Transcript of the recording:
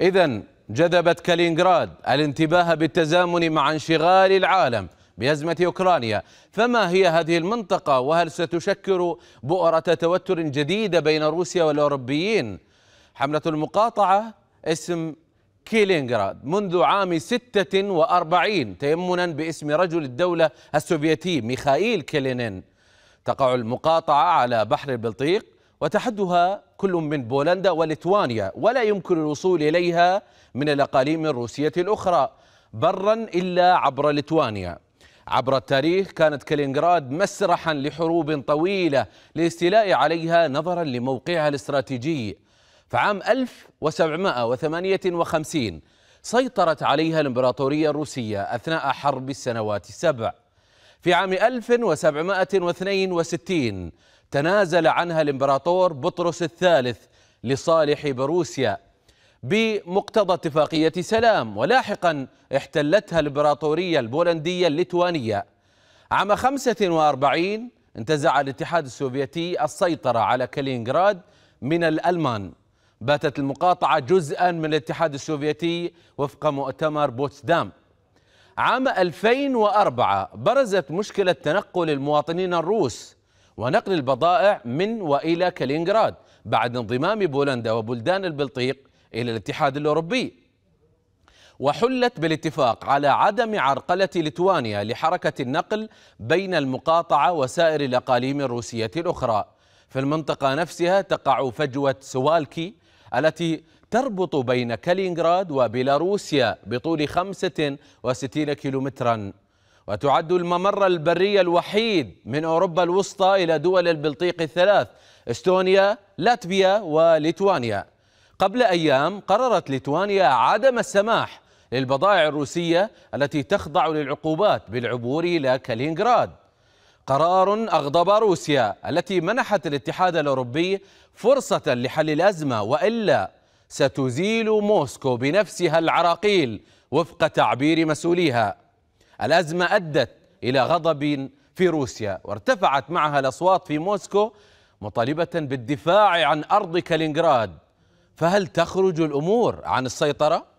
إذا جذبت كالينغراد الانتباه بالتزامن مع انشغال العالم بأزمة أوكرانيا فما هي هذه المنطقة وهل ستشكل بؤرة توتر جديدة بين روسيا والأوروبيين حملة المقاطعة اسم كيلينغراد منذ عام 46 تيمنا باسم رجل الدولة السوفيتي ميخائيل كيلينين تقع المقاطعة على بحر البلطيق وتحدها كل من بولندا وليتوانيا ولا يمكن الوصول إليها من الأقاليم الروسية الأخرى برا إلا عبر ليتوانيا عبر التاريخ كانت كالينغراد مسرحا لحروب طويلة للاستيلاء عليها نظرا لموقعها الاستراتيجي فعام 1758 سيطرت عليها الإمبراطورية الروسية أثناء حرب السنوات السبع في عام 1762 تنازل عنها الامبراطور بطرس الثالث لصالح بروسيا بمقتضى اتفاقية سلام ولاحقا احتلتها الامبراطورية البولندية الليتوانية عام 45 انتزع الاتحاد السوفيتي السيطرة على كالينغراد من الألمان باتت المقاطعة جزءا من الاتحاد السوفيتي وفق مؤتمر بوتسدام عام 2004 برزت مشكلة تنقل المواطنين الروس ونقل البضائع من وإلى كالينغراد بعد انضمام بولندا وبلدان البلطيق إلى الاتحاد الأوروبي وحلت بالاتفاق على عدم عرقلة لتوانيا لحركة النقل بين المقاطعة وسائر الأقاليم الروسية الأخرى في المنطقة نفسها تقع فجوة سوالكي التي تربط بين كالينغراد وبيلاروسيا بطول 65 كيلومتراً وتعد الممر البري الوحيد من أوروبا الوسطى إلى دول البلطيق الثلاث استونيا لاتفيا وليتوانيا قبل أيام قررت ليتوانيا عدم السماح للبضائع الروسية التي تخضع للعقوبات بالعبور إلى كالينغراد قرار أغضب روسيا التي منحت الاتحاد الأوروبي فرصة لحل الأزمة وإلا ستزيل موسكو بنفسها العراقيل وفق تعبير مسؤوليها الأزمة أدت إلى غضب في روسيا وارتفعت معها الأصوات في موسكو مطالبة بالدفاع عن أرض كالينغراد فهل تخرج الأمور عن السيطرة؟